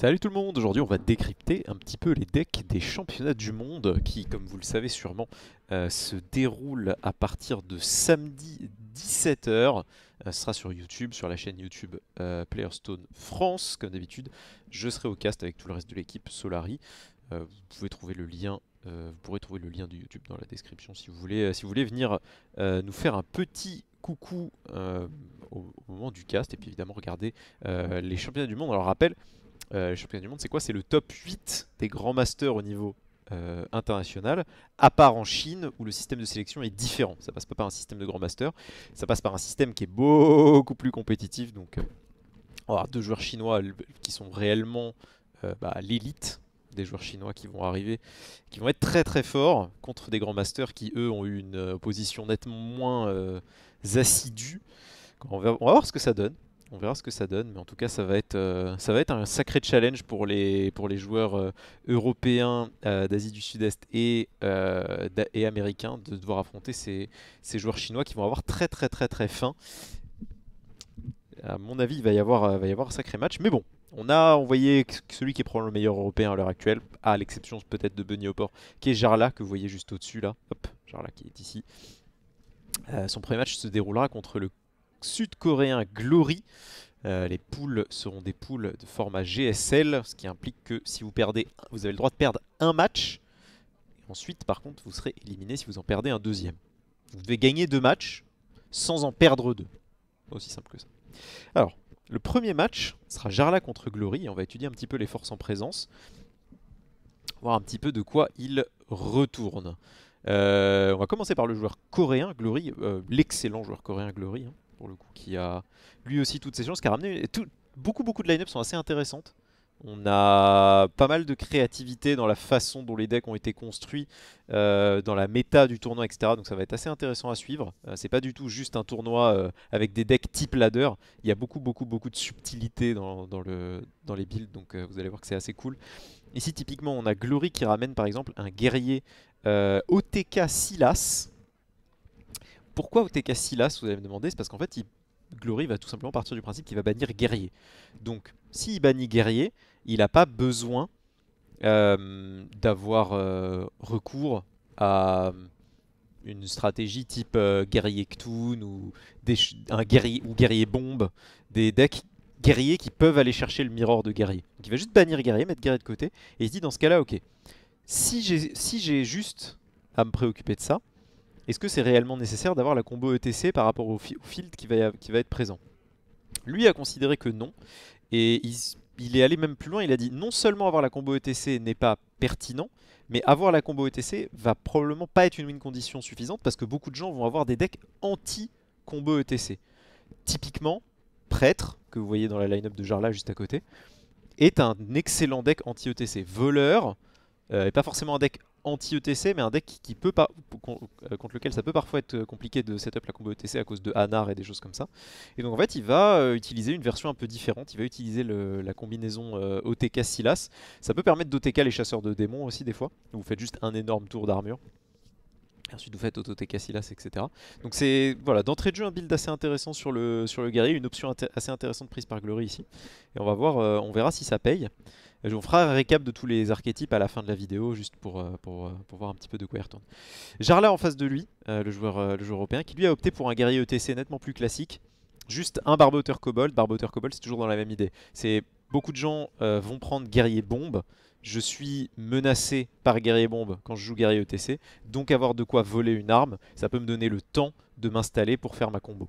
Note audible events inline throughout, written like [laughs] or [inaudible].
Salut tout le monde, aujourd'hui on va décrypter un petit peu les decks des championnats du monde qui, comme vous le savez sûrement, euh, se déroulent à partir de samedi 17h. Euh, ce sera sur YouTube, sur la chaîne YouTube euh, Playerstone France, comme d'habitude. Je serai au cast avec tout le reste de l'équipe Solari. vous pouvez trouver le lien vous pourrez trouver le lien du YouTube dans la description si vous voulez, si vous voulez venir nous faire un petit coucou au, au, moment du cast et puis évidemment regarder les championnats du monde. Alors rappel, euh, du monde, c'est quoi C'est le top 8 des grands masters au niveau euh, international, à part en Chine où le système de sélection est différent. Ça passe pas par un système de grands masters, ça passe par un système qui est beaucoup plus compétitif. Donc, euh, on va avoir deux joueurs chinois qui sont réellement euh, bah, l'élite des joueurs chinois qui vont arriver, qui vont être très très forts contre des grands masters qui eux ont eu une position nettement moins assidue. on va voir ce que ça donne. On verra ce que ça donne, mais en tout cas, ça va être, euh, ça va être un sacré challenge pour les, pour les joueurs euh, européens euh, d'Asie du Sud-Est et, et américains de devoir affronter ces, joueurs chinois qui vont avoir très très très très faim. À mon avis, il va y avoir, va y avoir un sacré match, mais bon. On a envoyé celui qui est probablement le meilleur européen à l'heure actuelle, à l'exception peut-être de Benny Opor, qui est Jarla, que vous voyez juste au-dessus là. Hop, Jarla qui est ici. son premier match se déroulera contre le sud-coréen Glory. Euh, les poules seront des poules de format GSL, ce qui implique que si vous perdez, vous avez le droit de perdre un match. ensuite, par contre, vous serez éliminé si vous en perdez un deuxième. Vous devez gagner deux matchs sans en perdre deux. Aussi simple que ça. Alors, le premier match sera Jarla contre Glory. on va étudier un petit peu les forces en présence. Voir un petit peu de quoi il retourne. Euh, on va commencer par le joueur coréen Glory, euh, l'excellent joueur coréen Glory. Hein pour le coup, qui a lui aussi toutes ses chances, qui a ramené... Tout, beaucoup, beaucoup de line sont assez intéressantes. On a pas mal de créativité dans la façon dont les decks ont été construits, euh, dans la méta du tournoi, etc. Donc ça va être assez intéressant à suivre. Euh, c'est pas du tout juste un tournoi euh, avec des decks type ladder. Il y a beaucoup, beaucoup, beaucoup de subtilité dans, dans le, dans les builds, donc vous allez voir que c'est assez cool. Ici, typiquement, on a Glory qui ramène par exemple un guerrier OTK Silas pourquoi OTK Silas, vous allez me demander, c'est parce qu'en fait, Glory va tout simplement partir du principe qu'il va bannir guerrier. Donc, s'il bannit guerrier, il n'a pas besoin euh, d'avoir euh, recours à euh, une stratégie type guerrier Ktoon ou, un guerrier, ou guerrier bombe, des decks guerriers qui peuvent aller chercher le miroir de guerrier. Donc il va juste bannir guerrier, mettre guerrier de côté, et il se dit dans ce cas-là, ok, si j'ai si juste à me préoccuper de ça, est-ce que c'est réellement nécessaire d'avoir la combo ETC par rapport au, field qui va, être présent Lui a considéré que non, et il, est allé même plus loin, il a dit non seulement avoir la combo ETC n'est pas pertinent, mais avoir la combo ETC va probablement pas être une win condition suffisante parce que beaucoup de gens vont avoir des decks anti-combo ETC. Typiquement, Prêtre, que vous voyez dans la line-up de Jarla juste à côté, est un excellent deck anti-ETC. Voleur et euh, pas forcément un deck anti-ETC, mais un deck qui peut euh, contre lequel ça peut parfois être euh, compliqué de setup la combo ETC à cause de Hanar et des choses comme ça. Et donc en fait, il va euh, utiliser une version un peu différente, il va utiliser la combinaison OTK Silas. Ça peut permettre d'OTK les chasseurs de démons aussi des fois, vous faites juste un énorme tour d'armure. Ensuite, vous faites auto Silas, etc. Donc, c'est voilà, d'entrée de jeu, un build assez intéressant sur le, sur le guerrier, une option assez intéressante prise par Glory ici. Et on va voir, on verra si ça paye on fera un récap de tous les archétypes à la fin de la vidéo, juste pour, euh, euh, pour, voir un petit peu de quoi il retourne. Jarla en face de lui, euh, le, joueur, le joueur européen, qui lui a opté pour un guerrier ETC nettement plus classique. Juste un barboteur kobold. Barboteur kobold, c'est toujours dans la même idée. C'est beaucoup de gens vont prendre guerrier bombe. Je suis menacé par guerrier bombe quand je joue guerrier ETC. Donc avoir de quoi voler une arme, ça peut me donner le temps de m'installer pour faire ma combo.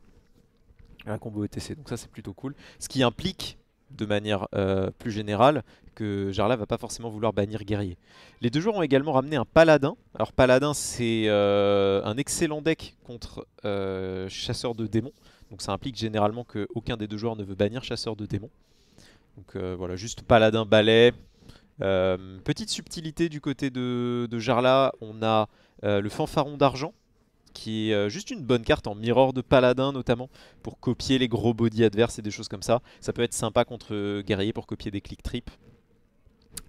Un combo ETC, donc ça c'est plutôt cool. Ce qui implique de manière euh, plus générale que Jarla va pas forcément vouloir bannir guerrier. Les deux joueurs ont également ramené un paladin. Alors paladin c'est euh, un excellent deck contre euh, chasseur de démons. Donc ça implique généralement qu'aucun des deux joueurs ne veut bannir chasseur de démons. Donc voilà, juste paladin balai. petite subtilité du côté de Jarla, on a le fanfaron d'argent qui est euh, juste une bonne carte en miroir de paladin notamment, pour copier les gros body adverses et des choses comme ça. Ça peut être sympa contre euh, guerrier pour copier des click trip,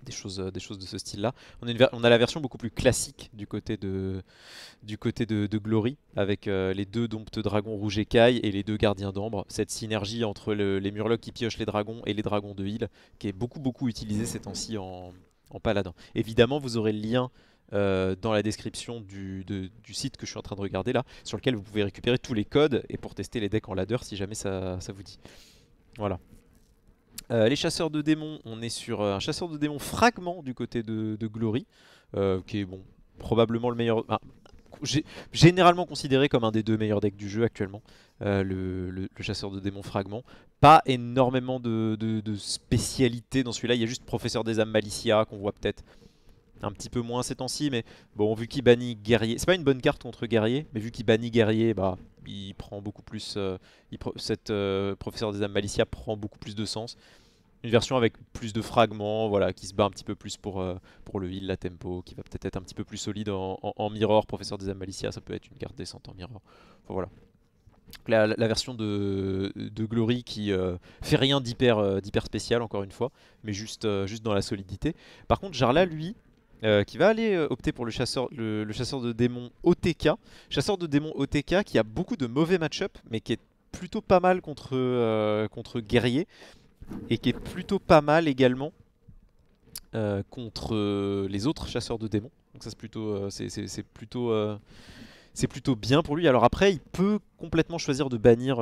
des choses, euh, des choses de ce style-là. On, a la version beaucoup plus classique du côté de, du côté de, Glory, avec les deux domptes dragons rouge écaille et les deux gardiens d'ambre. Cette synergie entre les murlocs qui piochent les dragons et les dragons de heal, qui est beaucoup beaucoup utilisée ces temps-ci en, en paladin. Évidemment, vous aurez le lien euh, dans la description du, site que je suis en train de regarder là, sur lequel vous pouvez récupérer tous les codes et pour tester les decks en ladder si jamais ça, vous dit. Voilà. Euh, les chasseurs de démons, on est sur euh, un chasseur de démons fragment du côté de, Glory, qui est bon, probablement le meilleur... généralement considéré comme un des deux meilleurs decks du jeu actuellement, le, chasseur de démons fragment. Pas énormément de, spécialités spécialité dans celui-là, il y a juste Professeur des âmes Malicia qu'on voit peut-être, un petit peu moins ces temps-ci, mais bon, vu qu'il bannit guerrier, c'est pas une bonne carte contre guerrier, mais vu qu'il bannit guerrier, bah, il prend beaucoup plus, euh, cette euh, professeur des âmes Malicia prend beaucoup plus de sens. Une version avec plus de fragments, voilà, qui se bat un petit peu plus pour, euh, pour le heal, la tempo, qui va peut-être être un petit peu plus solide en, mirror, professeur des âmes Malicia, ça peut être une carte décente en mirror. voilà. La, version de, Glory qui fait rien d'hyper spécial encore une fois, mais juste, juste dans la solidité. Par contre Jarla lui, euh, qui va aller euh, opter pour le chasseur, le, chasseur de démons OTK. Chasseur de démons OTK qui a beaucoup de mauvais match-up, mais qui est plutôt pas mal contre, euh, contre guerrier, et qui est plutôt pas mal également contre les autres chasseurs de démons. Donc ça c'est plutôt... c'est plutôt c'est plutôt bien pour lui. Alors après, il peut complètement choisir de bannir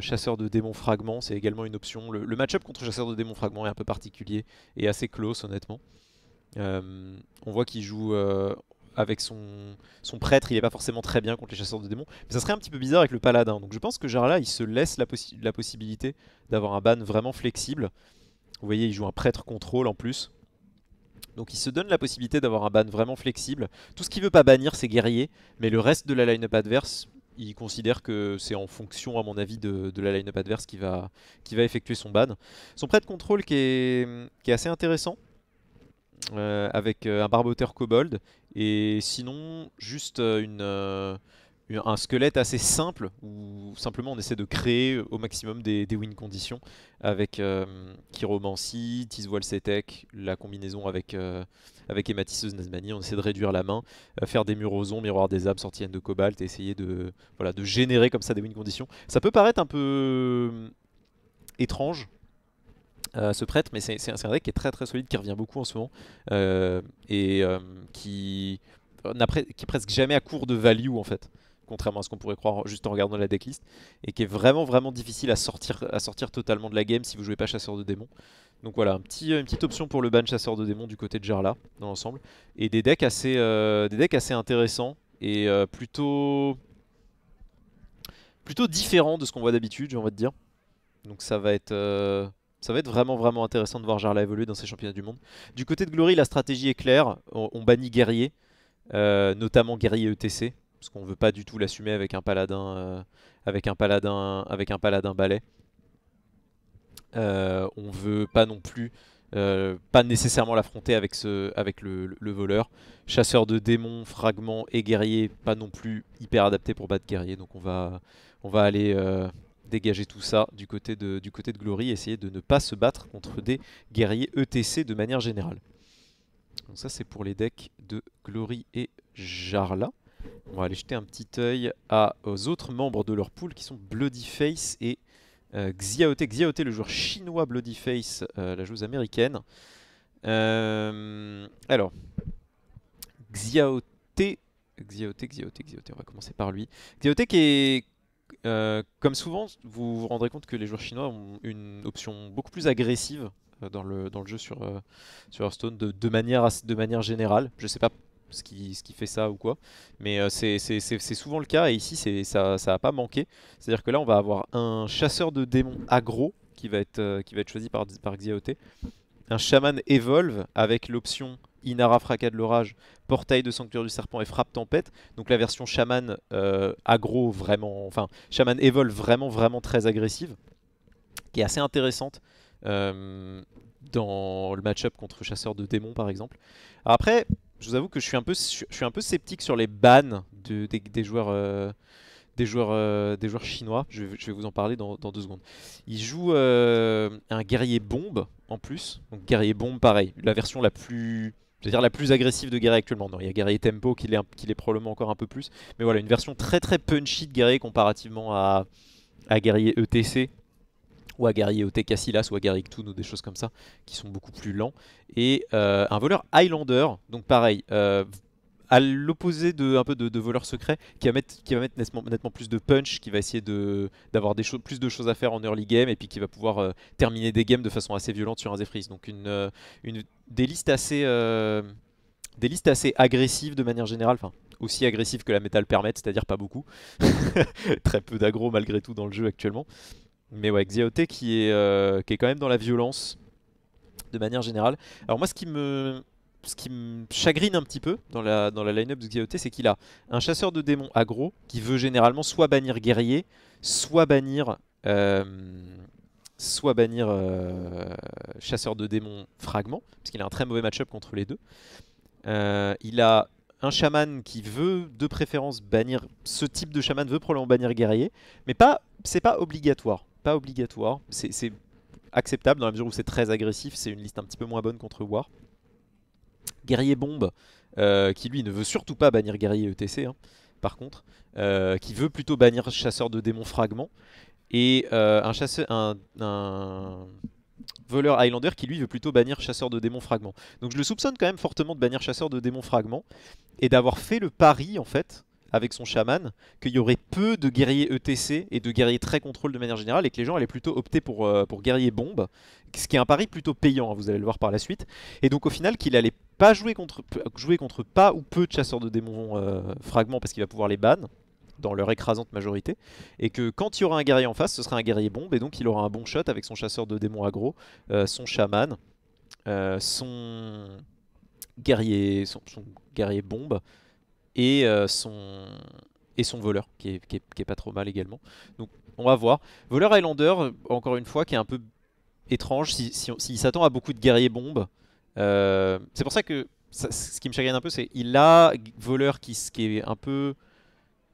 Chasseur de Démons fragments c'est également une option. Le, match-up contre Chasseur de Démons fragments est un peu particulier et assez close honnêtement. Euh, on voit qu'il joue euh, avec son, son, prêtre, il n'est pas forcément très bien contre les chasseurs de démons. Mais ça serait un petit peu bizarre avec le paladin. Donc je pense que Jarla, il se laisse la, possibilité d'avoir un ban vraiment flexible. Vous voyez, il joue un prêtre contrôle en plus. Donc il se donne la possibilité d'avoir un ban vraiment flexible. Tout ce qu'il veut pas bannir, c'est guerrier. Mais le reste de la line-up adverse, il considère que c'est en fonction, à mon avis, de, la line-up adverse qui va, qui va effectuer son ban. Son prêtre contrôle qui est, qui est assez intéressant. Euh, avec euh, un barboteur kobold. Et sinon, juste euh, une, un squelette assez simple où simplement on essaie de créer au maximum des, win conditions avec Chiromancie, Tisvoile Setec, la combinaison avec avec Hématisseuse Nazmani, on essaie de réduire la main, faire des murosons, miroir des âmes, sortie de cobalt, et essayer de, voilà, de générer comme ça des win conditions. Ça peut paraître un peu hum, étrange euh, se prête, mais c'est un deck qui est très très solide, qui revient beaucoup en ce moment, euh, et euh, qui, qui presque jamais à court de value en fait, contrairement à ce qu'on pourrait croire juste en regardant la decklist, et qui est vraiment vraiment difficile à sortir, à sortir totalement de la game si vous jouez pas chasseur de démons. Donc voilà, une petite option pour le ban chasseur de démons du côté de Jarla dans l'ensemble, et des decks assez, des decks assez intéressants, et plutôt, plutôt différents de ce qu'on voit d'habitude, j'ai envie de dire. Donc ça va être... Ça va être vraiment vraiment intéressant de voir Jarla évoluer dans ces championnats du monde. Du côté de Glory, la stratégie est claire. On, bannit guerrier, euh, notamment guerrier ETC, parce qu'on ne veut pas du tout l'assumer avec un paladin, euh, avec un paladin, avec un paladin balai. Euh, on veut pas non plus, euh, pas nécessairement l'affronter avec le, voleur. Chasseur de démons, fragments et guerrier, pas non plus hyper adapté pour battre guerrier. Donc on va, on va aller dégager tout ça du côté de, du côté de Glory, essayer de ne pas se battre contre des guerriers ETC de manière générale. Donc ça c'est pour les decks de Glory et Jarla. On va aller jeter un petit œil aux autres membres de leur pool qui sont Bloody Face et euh, Xiaote. Xiaote, le joueur chinois, Bloody Face, euh, la joueuse américaine. Euh, alors, Xiaote, Xiaote, Xiaote, Xiaote, on va commencer par lui. Xiaote qui est euh, comme souvent, vous vous rendrez compte que les joueurs chinois ont une option beaucoup plus agressive euh, dans le, dans le jeu sur, euh, sur Hearthstone de, manière, de manière générale. Je ne sais pas ce qui, ce qui fait ça ou quoi, mais c'est souvent le cas et ici ça, ça pas manqué. C'est-à-dire que là on va avoir un chasseur de démons aggro qui va être, qui va être choisi par, par un chaman evolve avec l'option Inara Fracas de l'Orage, Portail de Sanctuaire du Serpent et Frappe Tempête. Donc la version Shaman euh, aggro vraiment, enfin Shaman évolue vraiment vraiment très agressive, qui est assez intéressante euh, dans le match-up contre Chasseur de Démons par exemple. après, je vous avoue que je suis un peu, je suis un peu sceptique sur les bans des, joueurs... Euh, des joueurs, des joueurs chinois, je, vais vous en parler dans, deux secondes. Il joue un guerrier bombe en plus, donc guerrier bombe pareil, la version la plus c'est-à-dire la plus agressive de Guerrier actuellement. Non, il y a Guerrier Tempo qui l'est, qui probablement encore un peu plus. Mais voilà, une version très très punchy de Guerrier comparativement à, à Guerrier ETC, ou à Guerrier ETC Silas, ou à Guerrier Toon, ou des choses comme ça, qui sont beaucoup plus lents. Et euh, un voleur Highlander, donc pareil, euh, à l'opposé de un peu de, voleur secret qui va mettre qui va mettre nettement, plus de punch qui va essayer de d'avoir des plus de choses à faire en early game et puis qui va pouvoir euh, terminer des games de façon assez violente sur un Z-Freeze. donc une, euh, une des listes assez euh, assez agressives de manière générale enfin aussi agressives que la métal permette c'est-à-dire pas beaucoup [laughs] très peu d'aggro malgré tout dans le jeu actuellement mais ouais Xiaoté qui est qui est quand même dans la violence de manière générale alors moi ce qui me ce qui me chagrine un petit peu dans la, line-up de Guilloté, c'est qu'il a un chasseur de démons aggro qui veut généralement soit bannir guerrier, soit bannir, euh, soit bannir euh, chasseur de démons fragment, parce qu'il a un très mauvais match-up contre les deux. Euh, il a un chaman qui veut de préférence bannir, ce type de chaman veut probablement bannir guerrier, mais pas, c'est pas obligatoire, pas obligatoire, c'est acceptable dans la mesure où c'est très agressif, c'est une liste un petit peu moins bonne contre War. Guerrier Bombe, euh, qui lui ne veut surtout pas bannir Guerrier ETC, hein, par contre, euh, qui veut plutôt bannir Chasseur de Démons Fragments et euh, un, chasseur, un, Voleur Highlander qui lui veut plutôt bannir Chasseur de Démons Fragments. Donc je le soupçonne quand même fortement de bannir Chasseur de Démons Fragments et d'avoir fait le pari en fait avec son chaman, qu'il y aurait peu de guerriers ETC et de guerriers très contrôle de manière générale, et que les gens allaient plutôt opter pour, euh, pour guerriers bombe, ce qui est un pari plutôt payant, hein, vous allez le voir par la suite. Et donc au final, qu'il allait pas jouer contre, jouer contre pas ou peu de chasseurs de démons euh, fragments, parce qu'il va pouvoir les ban dans leur écrasante majorité, et que quand il y aura un guerrier en face, ce sera un guerrier bombe, et donc il aura un bon shot avec son chasseur de démons agro euh, son chaman, son guerrier, son guerrier bombe, et, euh, son, et son voleur, qui est, qui, pas trop mal également. Donc on va voir. Voleur Highlander, encore une fois, qui est un peu étrange, s'il si, s'attend à beaucoup de guerriers bombes. Euh, c'est pour ça que ce qui me chagrine un peu, c'est il a voleur qui, qui est un peu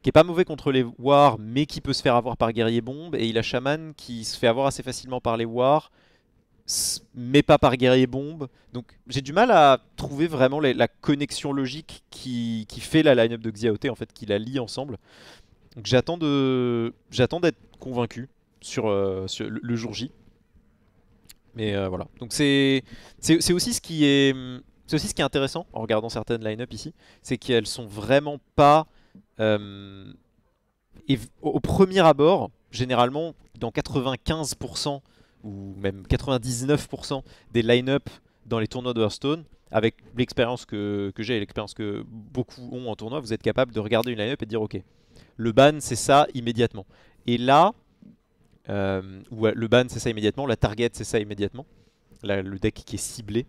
qui est pas mauvais contre les wars mais qui peut se faire avoir par guerrier bombe et il a shaman qui se fait avoir assez facilement par les wars mais pas par guerrier bombe. Donc j'ai du mal à trouver vraiment la connexion logique qui, qui fait la line-up de Xiaoté, en fait, qui la lie ensemble. Donc j'attends de j'attends d'être convaincu sur, euh, le, jour J. Mais euh, voilà. Donc c'est c'est aussi ce qui est c'est aussi ce qui est intéressant en regardant certaines line-up ici, c'est qu'elles sont vraiment pas euh, et au premier abord, généralement dans 95% ou même 99% des line-up dans les tournois de Hearthstone, avec l'expérience que, que j'ai et l'expérience que beaucoup ont en tournoi, vous êtes capable de regarder une line-up et de dire ok, le ban c'est ça immédiatement. Et là, euh, le ban c'est ça immédiatement, la target c'est ça immédiatement, le deck qui est ciblé.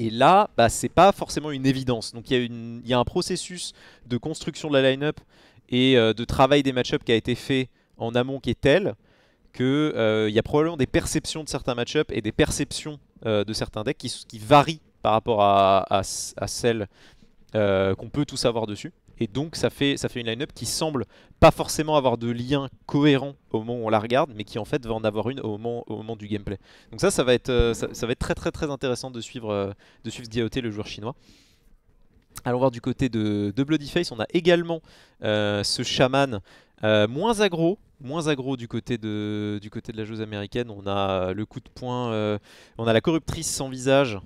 Et là, bah, c'est pas forcément une évidence. Donc il y, y, a un processus de construction de la line-up et euh, de travail des match-ups qui a été fait en amont qui est tel euh, il y a probablement des perceptions de certains match-up et des perceptions euh, de certains decks qui, varient par rapport à, celles euh, qu'on peut tous avoir dessus. Et donc ça fait, ça fait une line-up qui semble pas forcément avoir de lien cohérent au moment où on la regarde, mais qui en fait va en avoir une au moment, du gameplay. Donc ça, ça va, être, ça, va être très très très intéressant de suivre, de suivre le joueur chinois. Allons voir du côté de, Bloody Face, on a également euh, ce chaman euh, moins aggro, moins aggro du côté de du côté de la joueuse américaine. On a euh, le coup de poing, on a la corruptrice sans visage.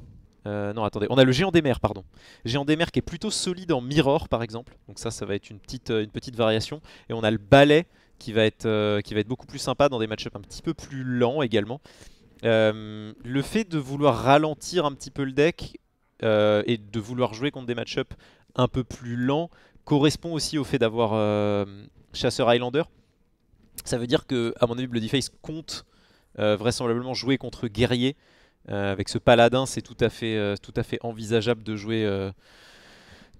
non, attendez, on a le géant des mers, pardon. Géant des mers qui est plutôt solide en mirror, par exemple. Donc ça, ça va être une petite, une petite variation. Et on a le balai qui va être, qui va être beaucoup plus sympa dans des match-ups un petit peu plus lents également. le fait de vouloir ralentir un petit peu le deck, euh, et de vouloir jouer contre des match un peu plus lents correspond aussi au fait d'avoir euh, chasseur Highlander. Ça veut dire que, à mon avis, Face compte euh, vraisemblablement jouer contre guerrier. avec ce paladin, c'est tout, tout à fait envisageable de jouer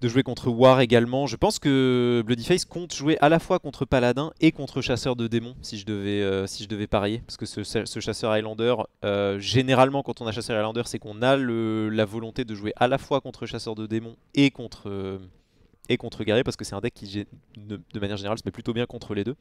de jouer contre War également. Je pense que Bloody Face compte jouer à la fois contre Paladin et contre Chasseur de démons, si je devais, euh, si je devais parier. Parce que ce, Chasseur Highlander, euh, généralement quand on a Chasseur Highlander, c'est qu'on a la volonté de jouer à la fois contre Chasseur de démons et contre, euh, et contre Guerrier, parce que c'est un deck qui, de manière générale, se met plutôt bien contre les deux.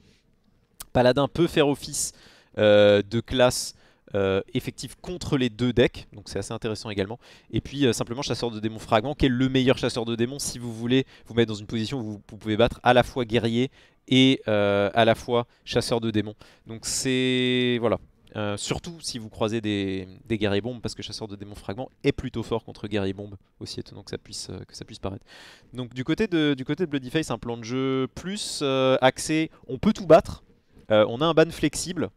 Paladin peut faire office de classe euh, effectif contre les deux decks, donc c'est assez intéressant également. Et puis euh, simplement chasseur de démons fragment, qui est le meilleur chasseur de démons si vous voulez vous mettre dans une position où vous, pouvez battre à la fois guerrier et euh, à la fois chasseur de démons. Donc c'est... voilà. surtout si vous croisez des, guerriers bombes, parce que chasseur de démons fragment est plutôt fort contre guerrier bombes aussi étonnant que ça puisse, que ça puisse paraître. Donc du côté, de, du côté de Bloody Face, un plan de jeu plus axé, on peut tout battre, on a un ban flexible,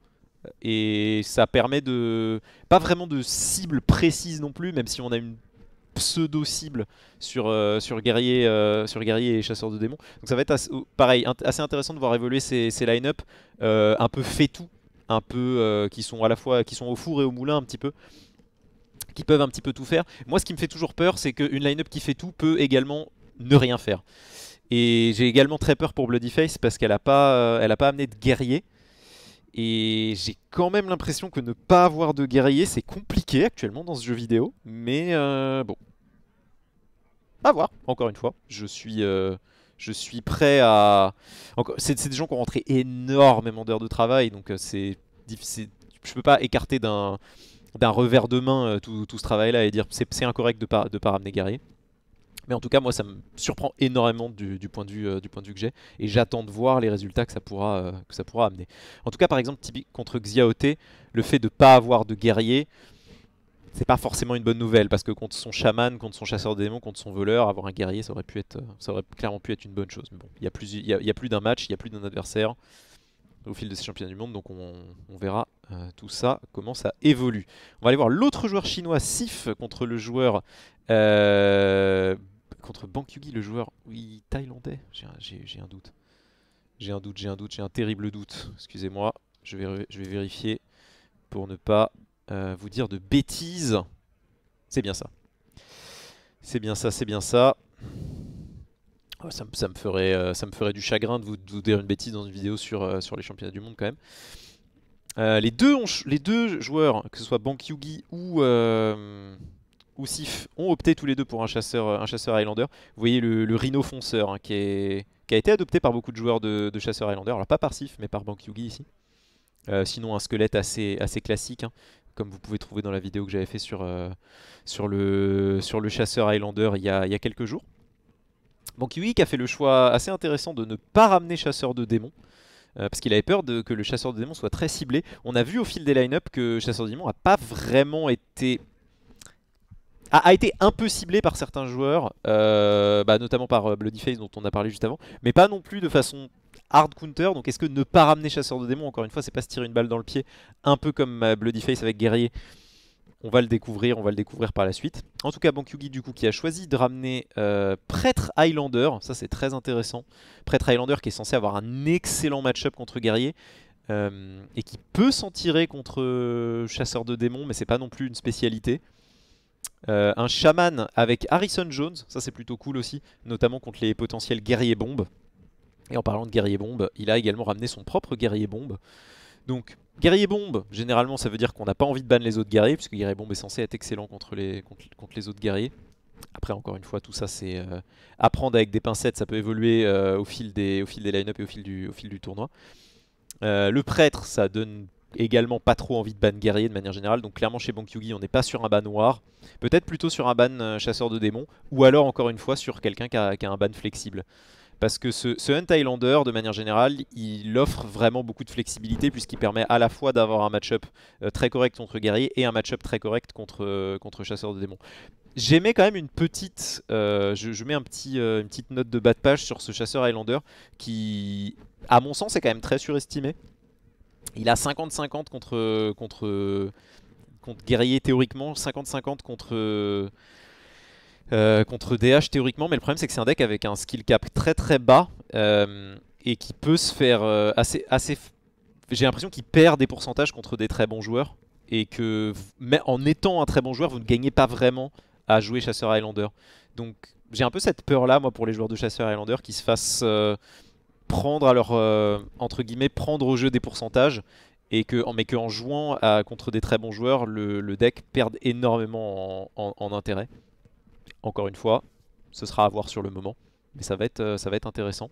et ça permet de... Pas vraiment de cible précise non plus, même si on a une pseudo-cible sur, euh, sur, guerrier, euh, et chasseur de démons. Donc ça va être pareil, assez intéressant de voir évoluer ces, line-up euh, un peu fait-tout, un peu qui sont à la fois qui sont au four et au moulin un petit peu qui peuvent un petit peu tout faire. Moi ce qui me fait toujours peur c'est qu'une line-up qui fait tout peut également ne rien faire. Et j'ai également très peur pour Bloody Face parce qu'elle n'a pas, a pas amené de guerrier. Et j'ai quand même l'impression que ne pas avoir de guerrier, c'est compliqué actuellement dans ce jeu vidéo. Mais euh, bon. À voir, encore une fois. Je suis, euh, je suis prêt à... C'est des gens qui ont rentré énormément d'heures de travail, donc euh, c'est difficile. Je peux pas écarter d'un revers de main tout, ce travail-là et dire c'est incorrect de ne pas, de pas ramener guerrier. Mais en tout cas, moi, ça me surprend énormément du, point, de vue, euh, du point de vue que j'ai. Et j'attends de voir les résultats que ça, pourra, euh, que ça pourra amener. En tout cas, par exemple, typique contre Xiaote, le fait de ne pas avoir de guerrier, c'est pas forcément une bonne nouvelle. Parce que contre son chaman, contre son chasseur de démons, contre son voleur, avoir un guerrier, ça aurait, pu être, euh, ça aurait clairement pu être une bonne chose. Mais bon, il y a plus, y a plus d'un match, il y a plus d'un adversaire au fil de ces championnats du monde. Donc on, verra tout ça, comment ça évolue. On va aller voir l'autre joueur chinois, Sif, contre le joueur contre Yugi, le joueur oui, thaïlandais. J'ai un doute. J'ai un doute, j'ai un doute, j'ai un terrible doute. Excusez-moi, je vais, je vais vérifier pour ne pas euh, vous dire de bêtises. C'est bien ça. C'est bien ça, c'est bien ça. Oh, ça, me ferait, euh, ça me ferait du chagrin de vous, dire une bêtise dans une vidéo sur, euh, sur les championnats du monde quand même. les, deux les deux joueurs, que ce soit Bank Yugi ou, ou Sif ont opté tous les deux pour un chasseur, un chasseur Highlander. Vous voyez le, Rhino fonceur hein, qui, a été adopté par beaucoup de joueurs de, chasseurs Highlander. Alors pas par Sif, mais par Bankyugi ici. Euh, sinon un squelette assez, classique, hein, comme vous pouvez trouver dans la vidéo que j'avais fait sur, euh, le, chasseur Highlander il y a, quelques jours. Bankyugi qui a fait le choix assez intéressant de ne pas ramener chasseur de démons. Euh, parce qu'il avait peur de, que le chasseur de démons soit très ciblé. On a vu au fil des line-up que chasseur de démons n'a pas vraiment été a, été un peu ciblé par certains joueurs, euh, bah, notamment par euh, Bloody Face dont on a parlé juste avant, mais pas non plus de façon hard counter. Donc est-ce que ne pas ramener chasseur de démons, encore une fois, c'est pas se tirer une balle dans le pied, un peu comme euh, Bloody Face avec guerrier on va le découvrir, on va le découvrir par la suite. En tout cas, Bankyugi du coup qui a choisi de ramener Prêtre Highlander, ça c'est très intéressant. Prêtre Highlander qui est censé avoir un excellent match-up contre Guerrier et qui peut s'en tirer contre Chasseur de démons, mais c'est pas non plus une spécialité. Euh, un chaman avec Harrison Jones, ça c'est plutôt cool aussi, notamment contre les potentiels guerriers bombes. Et en parlant de guerrier bombe, il a également ramené son propre guerrier bombe. Donc, guerrier bombe, généralement ça veut dire qu'on n'a pas envie de ban les autres guerriers, puisque guerrier bombe est censé être excellent contre les, contre, les autres guerriers. Après, encore une fois, tout ça c'est euh, apprendre avec des pincettes, ça peut évoluer euh, au fil des, des line-up et au fil du, au fil du tournoi. le prêtre, ça donne également pas trop envie de ban guerrier de manière générale. Donc clairement chez Bankyugi on n'est pas sur un ban noir. Peut-être plutôt sur un ban euh, chasseur de démons. Ou alors encore une fois sur quelqu'un qui a, un ban flexible. Parce que ce, Hunt Highlander, de manière générale, il offre vraiment beaucoup de flexibilité puisqu'il permet à la fois d'avoir un match-up euh, très correct contre guerrier et un match-up très correct contre, euh, contre chasseur de démons. J'aimais quand même une petite, je, mets un petit, une petite note de bas de page sur ce chasseur Highlander qui, à mon sens, est quand même très surestimé. Il a 50-50 contre, contre, contre Guerrier théoriquement, 50-50 contre, euh, contre DH théoriquement, mais le problème c'est que c'est un deck avec un skill cap très très bas euh, et qui peut se faire euh, assez... assez J'ai l'impression qu'il perd des pourcentages contre des très bons joueurs et que mais en étant un très bon joueur, vous ne gagnez pas vraiment à jouer Chasseur Highlander. Donc j'ai un peu cette peur là, moi, pour les joueurs de Chasseur Highlander qui se fassent prendre euh, entre guillemets, prendre au jeu des pourcentages, et que, mais qu'en jouant contre des très bons joueurs, le, deck perde énormément en, en, intérêt. Encore une fois, ce sera à voir sur le moment, mais ça va être, euh, ça va être intéressant.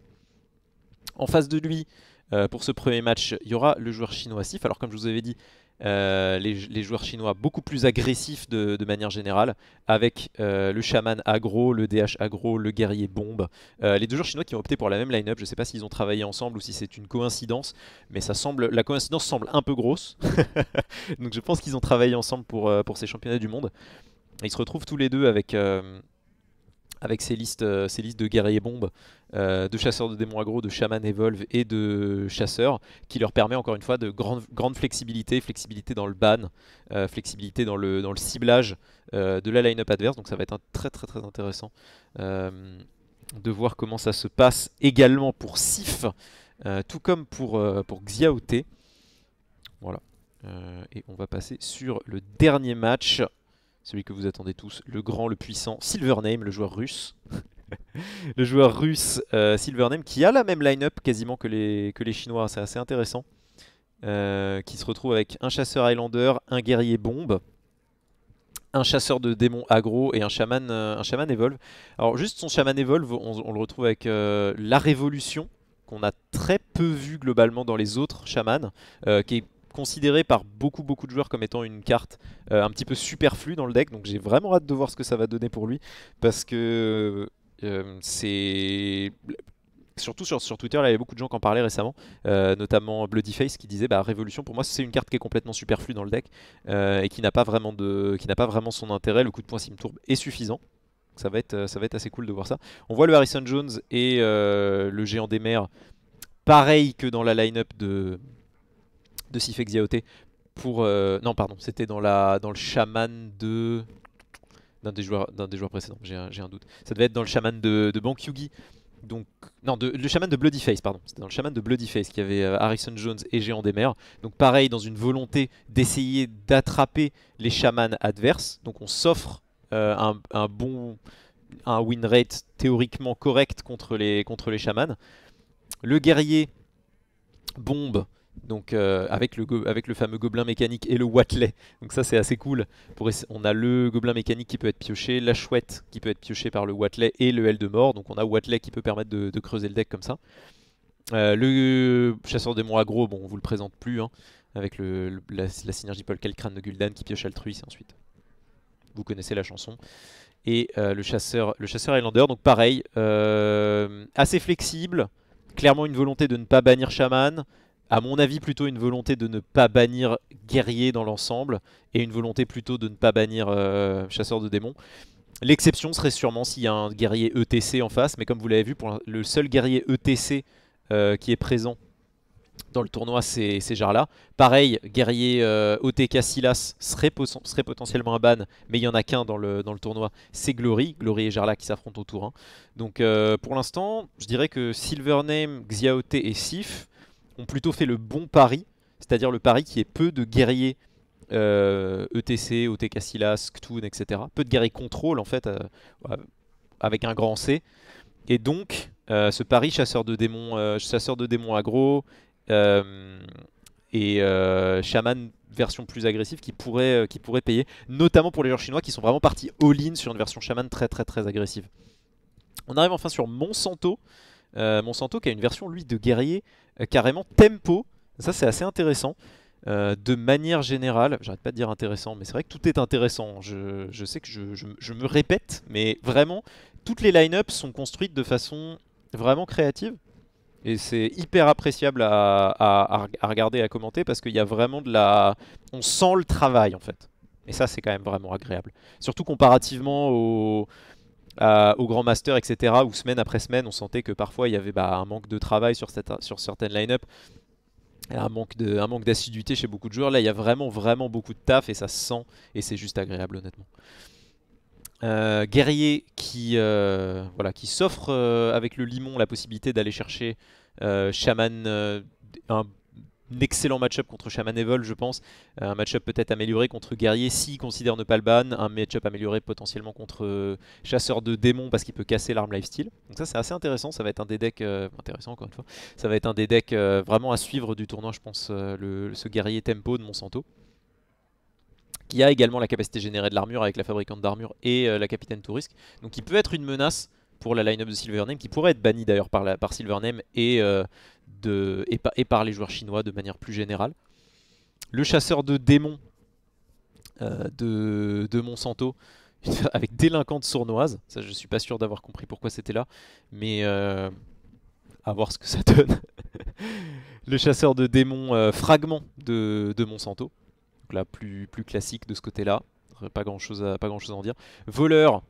En face de lui, euh, pour ce premier match, il y aura le joueur chinois SIF. Alors comme je vous avais dit, euh, les, joueurs chinois beaucoup plus agressifs de, manière générale, avec euh, le chaman agro, le DH agro, le guerrier bombe. les deux joueurs chinois qui ont opté pour la même line-up, je ne sais pas s'ils ont travaillé ensemble ou si c'est une coïncidence, mais la coïncidence semble un peu grosse. [laughs] Donc je pense qu'ils ont travaillé ensemble pour, pour ces championnats du monde. ils se retrouvent tous les deux avec avec ses euh, listes, de guerriers bombes, euh, de chasseurs de démons agro, de chamans evolve et de chasseurs, qui leur permet encore une fois de grande, grande flexibilité, flexibilité dans le ban, euh, flexibilité dans le, ciblage de la line-up adverse, donc ça va être très très très intéressant de voir comment ça se passe également pour Sif, tout comme pour, pour Xiaoté. Voilà. et on va passer sur le dernier match celui que vous attendez tous, le grand, le puissant Silvername, le joueur russe. [laughs] le joueur russe euh, Silvername qui a la même line-up quasiment que les, que les Chinois, c'est assez intéressant. Euh, qui se retrouve avec un chasseur Highlander, un guerrier bombe, un chasseur de démons agro et un chaman, euh, un Evolve. Alors juste son chaman Evolve, on, le retrouve avec la révolution qu'on a très peu vu globalement dans les autres chamans, qui considéré par beaucoup beaucoup de joueurs comme étant une carte euh, un petit peu superflue dans le deck, donc j'ai vraiment hâte de voir ce que ça va donner pour lui, parce que euh, c'est... Surtout sur, sur Twitter, il y avait beaucoup de gens qui en parlaient récemment, euh, notamment Bloody Face qui disait bah, Révolution, pour moi, c'est une carte qui est complètement superflue dans le deck et qui n'a pas, vraiment de, qui n'a pas vraiment son intérêt. Le coup de poing Tourbe est suffisant. Ça va, être, ça va être assez cool de voir ça. On voit le Harrison Jones et le géant des mers pareil que dans la line-up de, de Sifek pour... Euh, non, pardon, c'était dans, la, dans le chaman de... D'un des, joueurs, des joueurs précédents, j'ai un, doute. Ça devait être dans le chaman de, de Bankyugi. Donc, non, le chaman de Bloody Face, pardon. C'était dans le chaman de Bloody Face qui avait euh, Harrison Jones et Géant des Mers. Donc pareil, dans une volonté d'essayer d'attraper les chamans adverses. Donc on s'offre euh, un, bon un win rate théoriquement correct contre les, contre les chamans. Le guerrier bombe donc euh, avec, le fameux gobelin mécanique et le Watley. Donc ça c'est assez cool. on a le gobelin mécanique qui peut être pioché, la chouette qui peut être piochée par le Watley et le L de mort. Donc on a Watley qui peut permettre de, creuser le deck comme ça. Euh, le chasseur démon aggro, bon on vous le présente plus. Hein, avec la, synergie Paul crâne de Gul'dan qui pioche et ensuite. Vous connaissez la chanson. Et euh, le chasseur le chasseur Highlander, donc pareil, assez flexible. Clairement une volonté de ne pas bannir chaman à mon avis plutôt une volonté de ne pas bannir guerrier dans l'ensemble et une volonté plutôt de ne pas bannir euh, chasseur de démons. L'exception serait sûrement s'il y a un guerrier ETC en face, mais comme vous l'avez vu, pour le seul guerrier ETC euh, qui est présent dans le tournoi, c'est Jarla. Pareil, guerrier euh, OTK Silas serait, potentiellement un ban, mais il n'y en a qu'un dans le, tournoi, c'est Glory, Glory et Jarla qui s'affrontent au tour hein. Donc pour l'instant, je dirais que Silvername, Xiaote et Sif, ont plutôt fait le bon pari, c'est-à-dire le pari qui est peu de guerriers ETC, euh, e OTK Silas, Ktoon, etc. Peu de guerriers contrôle en fait, euh, avec un grand C. Et donc, euh, ce pari chasseur de démons, chasseur de démons aggro et chaman version plus agressive qui pourrait, qui pourrait payer, notamment pour les joueurs chinois qui sont vraiment partis all-in sur une version chaman très très très agressive. On arrive enfin sur Monsanto. Monsanto qui a une version lui de guerrier euh, carrément tempo. Ça, c'est assez intéressant. Euh, de manière générale, j'arrête pas de dire intéressant, mais c'est vrai que tout est intéressant. Je, sais que je, me répète, mais vraiment, toutes les line ups sont construites de façon vraiment créative. Et c'est hyper appréciable à, regarder et regarder à commenter parce qu'il y a vraiment de la. On sent le travail en fait. Et ça, c'est quand même vraiment agréable. Surtout comparativement au. Euh, au Grand Master, etc., où semaine après semaine, on sentait que parfois il y avait bah, un manque de travail sur, certaines line-up, un manque d'assiduité chez beaucoup de joueurs. Là, il y a vraiment, vraiment beaucoup de taf et ça se sent et c'est juste agréable, honnêtement. Euh, guerrier qui, euh, voilà, qui s'offre avec le limon la possibilité d'aller chercher chaman, un excellent match-up contre Shaman Evil, je pense. Euh, un match-up peut-être amélioré contre Guerrier s'il considère ne pas le ban. Un match-up amélioré potentiellement contre euh, Chasseur de Démons parce qu'il peut casser l'arme lifestyle. Donc ça, c'est assez intéressant. Ça va être un des decks, euh, intéressant encore une fois, ça va être un des decks vraiment à suivre du tournoi, je pense, le, ce Guerrier Tempo de Monsanto. Qui a également la capacité générée de l'armure avec la fabricante d'armure et la capitaine Touriste. Donc il peut être une menace pour la line-up de Silvername, qui pourrait être banni d'ailleurs par, par Silvername et, euh, et, par, les joueurs chinois de manière plus générale. Le chasseur de démons euh, de, Monsanto, [laughs] avec délinquante sournoise, ça je suis pas sûr d'avoir compris pourquoi c'était là, mais euh, à voir ce que ça [laughs] donne. le chasseur de démons fragment de, Monsanto, donc là plus, plus classique de ce côté-là pas grand chose à pas grand chose à en dire. Voleur,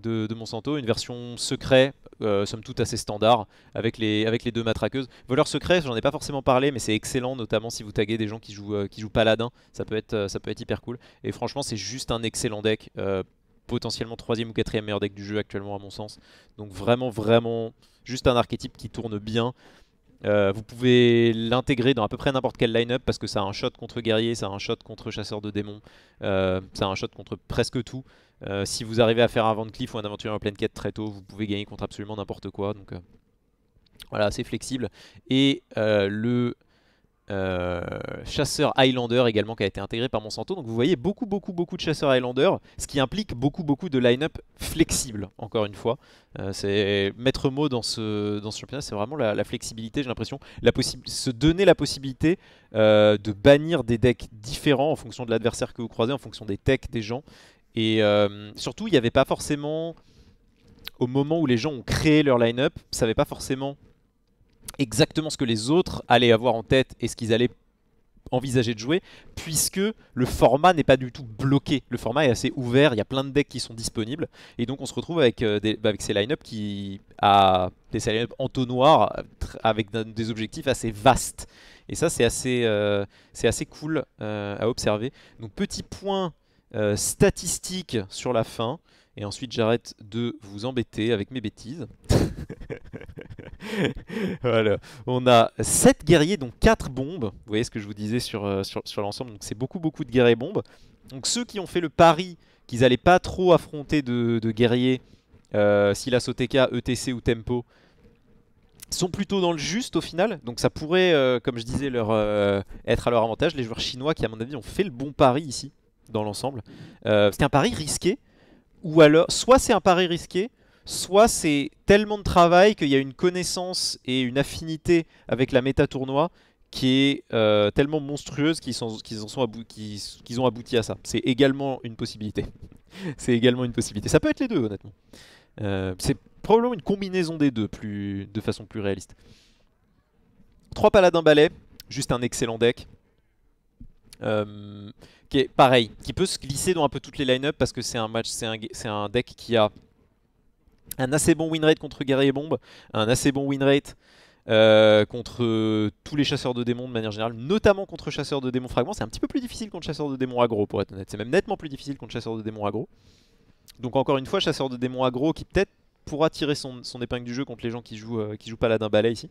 de, Monsanto, une version secret, euh, somme toute assez standard, avec les, avec les deux matraqueuses. Voleur secret, j'en ai pas forcément parlé, mais c'est excellent, notamment si vous taguez des gens qui jouent, euh, qui jouent paladin, ça peut, être, euh, ça peut être hyper cool. Et franchement, c'est juste un excellent deck, potentiellement potentiellement troisième ou quatrième meilleur deck du jeu actuellement à mon sens. Donc vraiment, vraiment, juste un archétype qui tourne bien. vous pouvez l'intégrer dans à peu près n'importe quel line-up parce que ça a un shot contre guerrier, ça a un shot contre chasseur de démons, ça a un shot contre presque tout. Euh, si vous arrivez à faire un Van cliff ou un aventurier en pleine quête très tôt, vous pouvez gagner contre absolument n'importe quoi. Donc euh, voilà, c'est flexible. Et euh, le chasseur Highlander également qui a été intégré par Monsanto. Donc vous voyez beaucoup, beaucoup, beaucoup de chasseurs Highlander, ce qui implique beaucoup, beaucoup de line-up flexible, encore une fois. c'est maître mot dans ce, dans ce championnat, c'est vraiment la, la flexibilité, j'ai l'impression. Se donner la possibilité de bannir des decks différents en fonction de l'adversaire que vous croisez, en fonction des techs des gens et euh, surtout, il n'y avait pas forcément, au moment où les gens ont créé leur line-up, ne savaient pas forcément exactement ce que les autres allaient avoir en tête et ce qu'ils allaient envisager de jouer, puisque le format n'est pas du tout bloqué. Le format est assez ouvert, il y a plein de decks qui sont disponibles, et donc on se retrouve avec, euh, des, ces line-up qui a des line entonnoirs avec des objectifs assez vastes. Et ça, c'est assez, euh, c'est assez cool à observer. Donc petit point euh, statistiques sur la fin. Et ensuite, j'arrête de vous embêter avec mes bêtises. [laughs] voilà. On a 7 guerriers, Donc 4 bombes. Vous voyez ce que je vous disais euh, sur, sur, l'ensemble. Donc, c'est beaucoup, beaucoup de guerriers bombes. Donc, ceux qui ont fait le pari qu'ils n'allaient pas trop affronter de, guerriers, euh, si la Soteka, ETC ou Tempo, sont plutôt dans le juste au final. Donc ça pourrait, comme je disais, leur être à leur avantage. Les joueurs chinois qui, à mon avis, ont fait le bon pari ici dans l'ensemble. Euh, c'est un pari risqué, ou alors, soit c'est un pari risqué, soit c'est tellement de travail qu'il y a une connaissance et une affinité avec la méta tournoi qui est euh, tellement monstrueuse qu'ils ont abouti à ça. C'est également une possibilité. [laughs] c'est également une possibilité. Ça peut être les deux, honnêtement. Euh, c'est probablement une combinaison des deux plus, de façon plus réaliste. 3 paladins balais, juste un excellent deck. Euh, qui est pareil, qui peut se glisser dans un peu toutes les line-up parce que c'est un match, c'est un, deck qui a un assez bon win rate contre guerrier bombe, un assez bon win rate euh, contre tous les chasseurs de démons de manière générale, notamment contre chasseurs de démons fragments. C'est un petit peu plus difficile contre chasseurs de démons aggro pour être honnête. C'est même nettement plus difficile contre chasseurs de démons aggro. Donc encore une fois, chasseur de démons aggro qui peut-être pourra tirer son, épingle du jeu contre les gens qui jouent, euh, qui jouent paladin balai ici.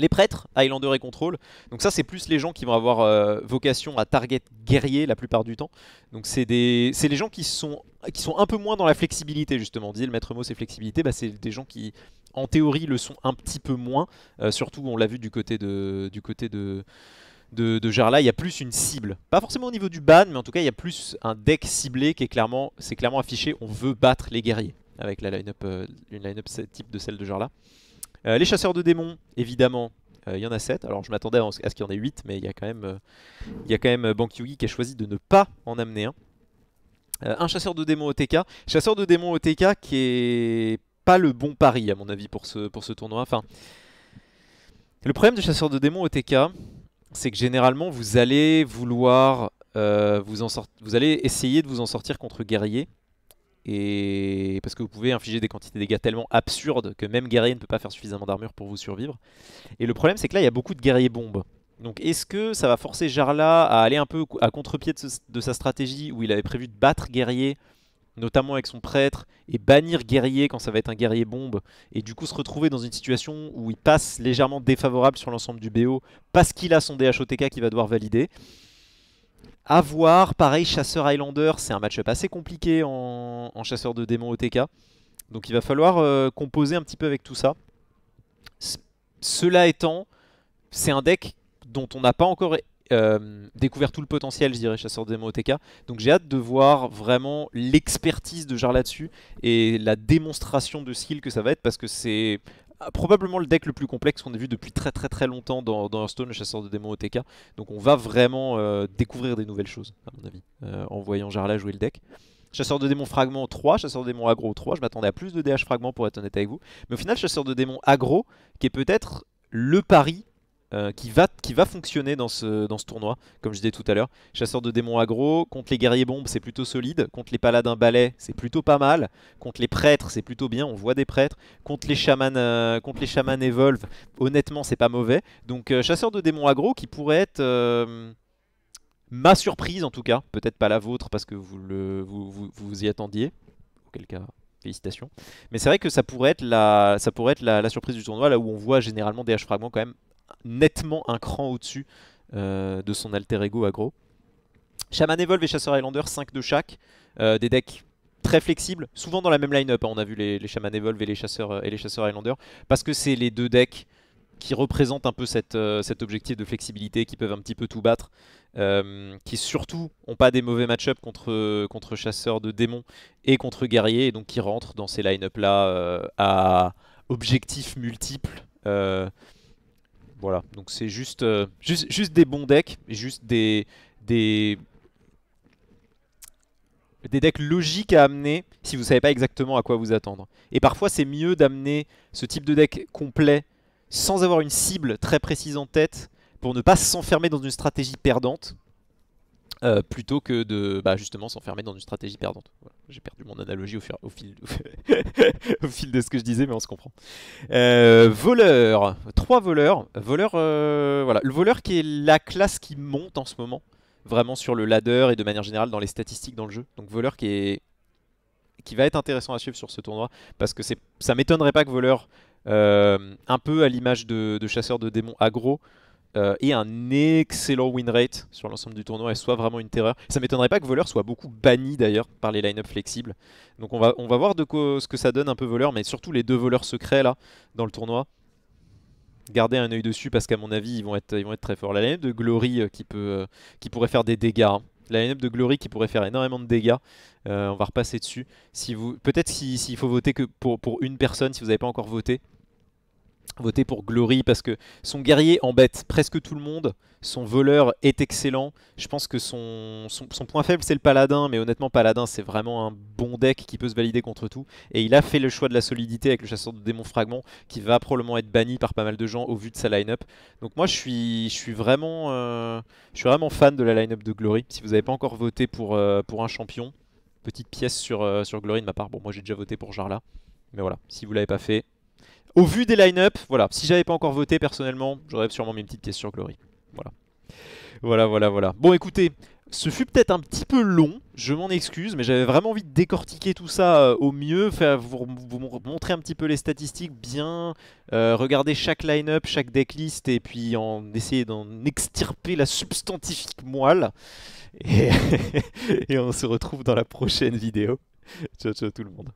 Les prêtres, Highlander et Control. Donc ça, c'est plus les gens qui vont avoir euh, vocation à target guerrier la plupart du temps. Donc c'est des, les gens qui sont, qui sont un peu moins dans la flexibilité justement. On le maître mot, c'est flexibilité. Bah, c'est des gens qui, en théorie, le sont un petit peu moins. Euh, surtout, on l'a vu du côté de, du côté de, de, Jarla, il y a plus une cible. Pas forcément au niveau du ban, mais en tout cas, il y a plus un deck ciblé qui est clairement, clairement affiché. On veut battre les guerriers avec la line-up, euh, une line-up type de celle de Jarla. Euh, les chasseurs de démons, évidemment, euh, il y en a 7. Alors je m'attendais à ce qu'il y en ait 8, mais il y a quand même, euh, il y Bankyugi qui a choisi de ne pas en amener un. un chasseur de démons OTK. Chasseur de démons OTK qui est pas le bon pari, à mon avis, pour ce, pour ce tournoi. Enfin, le problème du chasseur de démons OTK, c'est que généralement, vous allez vouloir... vous, en vous allez essayer de vous en sortir contre guerrier et parce que vous pouvez infliger des quantités de dégâts tellement absurdes que même guerrier ne peut pas faire suffisamment d'armure pour vous survivre. Et le problème c'est que là il y a beaucoup de guerriers bombes. Donc est-ce que ça va forcer Jarla à aller un peu à contre-pied de, sa stratégie où il avait prévu de battre guerrier, notamment avec son prêtre, et bannir guerrier quand ça va être un guerrier bombe, et du coup se retrouver dans une situation où il passe légèrement défavorable sur l'ensemble du BO parce qu'il a son DHOTK qui va devoir valider avoir pareil, Chasseur Highlander, c'est un match-up assez compliqué en, Chasseur de démons OTK. Donc il va falloir euh, composer un petit peu avec tout ça. cela étant, c'est un deck dont on n'a pas encore euh, découvert tout le potentiel, je dirais, Chasseur de démons OTK. Donc j'ai hâte de voir vraiment l'expertise de Jar là-dessus et la démonstration de skill que ça va être parce que c'est ah, probablement le deck le plus complexe qu'on ait vu depuis très très très longtemps dans, Hearthstone, le chasseur de démons OTK. Donc on va vraiment euh, découvrir des nouvelles choses, à mon avis, euh, en voyant Jarla jouer le deck. Chasseur de démons fragment 3, chasseur de démons aggro 3, je m'attendais à plus de DH fragment pour être honnête avec vous. Mais au final, chasseur de démons aggro, qui est peut-être le pari euh, qui, va, qui va fonctionner dans ce, dans ce tournoi, comme je disais tout à l'heure. Chasseur de démons aggro, contre les guerriers bombes c'est plutôt solide, contre les paladins balais c'est plutôt pas mal, contre les prêtres c'est plutôt bien, on voit des prêtres, contre les chamans, euh, contre les chamans evolve, honnêtement c'est pas mauvais. Donc euh, chasseur de démons aggro qui pourrait être ma surprise en tout cas, peut-être pas la vôtre parce que vous, le, vous, y attendiez, auquel cas Félicitations. Mais c'est vrai que ça pourrait être la, ça pourrait être la, la, surprise du tournoi, là où on voit généralement des H-fragments quand même nettement un cran au-dessus euh, de son alter ego aggro. Shaman Evolve et Chasseur Highlander, 5 de chaque. Euh, des decks très flexibles, souvent dans la même line-up. Hein. on a vu les, les, Shaman Evolve et les Chasseurs, euh, et les chasseurs Highlander. Parce que c'est les deux decks qui représentent un peu cet objectif de flexibilité, qui peuvent un petit peu tout battre, qui surtout n'ont pas des mauvais match-up contre, contre chasseurs de démons et contre guerriers, et donc qui rentrent dans ces line-up-là à objectifs multiples. Voilà, donc c'est juste, euh, juste, juste des bons decks, juste des, des, des decks logiques à amener si vous ne savez pas exactement à quoi vous attendre. Et parfois c'est mieux d'amener ce type de deck complet sans avoir une cible très précise en tête pour ne pas s'enfermer dans une stratégie perdante euh, plutôt que de bah, justement s'enfermer dans une stratégie perdante. J'ai perdu mon analogie au, fil, [laughs] au, fil, de ce que je disais, mais on se comprend. Euh, voleur, trois voleurs. Voleur, euh, voilà. Le voleur qui est la classe qui monte en ce moment, vraiment sur le ladder et de manière générale dans les statistiques dans le jeu. Donc voleur qui est qui va être intéressant à suivre sur ce tournoi parce que ça m'étonnerait pas que voleur un peu à l'image de, de chasseur de démons aggro euh, et un excellent win rate sur l'ensemble du tournoi et soit vraiment une terreur. Ça m'étonnerait pas que Voleur soit beaucoup banni d'ailleurs par les line-up flexibles. Donc on va, on va voir de quoi, ce que ça donne un peu Voleur, mais surtout les deux voleurs secrets là dans le tournoi. Gardez un œil dessus parce qu'à mon avis ils vont être, ils vont être très forts. La line-up de Glory euh, qui, peut, euh, qui pourrait faire des dégâts. Hein. La line-up de Glory qui pourrait faire énormément de dégâts. on va repasser dessus. Si vous, peut-être s'il faut voter que pour, pour une personne si vous n'avez pas encore voté. Voter pour Glory parce que son guerrier embête presque tout le monde. Son voleur est excellent. Je pense que son, son, point faible c'est le paladin, mais honnêtement paladin c'est vraiment un bon deck qui peut se valider contre tout. Et il a fait le choix de la solidité avec le chasseur de démons fragment qui va probablement être banni par pas mal de gens au vu de sa line-up. Donc moi je suis, je suis vraiment, euh, je suis vraiment fan de la line-up de Glory. Si vous n'avez pas encore voté pour, euh, pour un champion, petite pièce sur, euh, sur Glory de ma part. Bon moi j'ai déjà voté pour Jarla, mais voilà, si vous l'avez pas fait, au vu des line-up, voilà, si j'avais pas encore voté personnellement, j'aurais sûrement mis une petite pièce sur Glory. Voilà. Voilà, voilà, voilà. Bon, écoutez, ce fut peut-être un petit peu long, je m'en excuse, mais j'avais vraiment envie de décortiquer tout ça euh, au mieux, faire, vous, montrer un petit peu les statistiques bien, euh, regarder chaque line-up, chaque decklist, et puis en essayer d'en extirper la substantifique moelle. Et, [laughs] et on se retrouve dans la prochaine vidéo. Ciao, ciao tout le monde.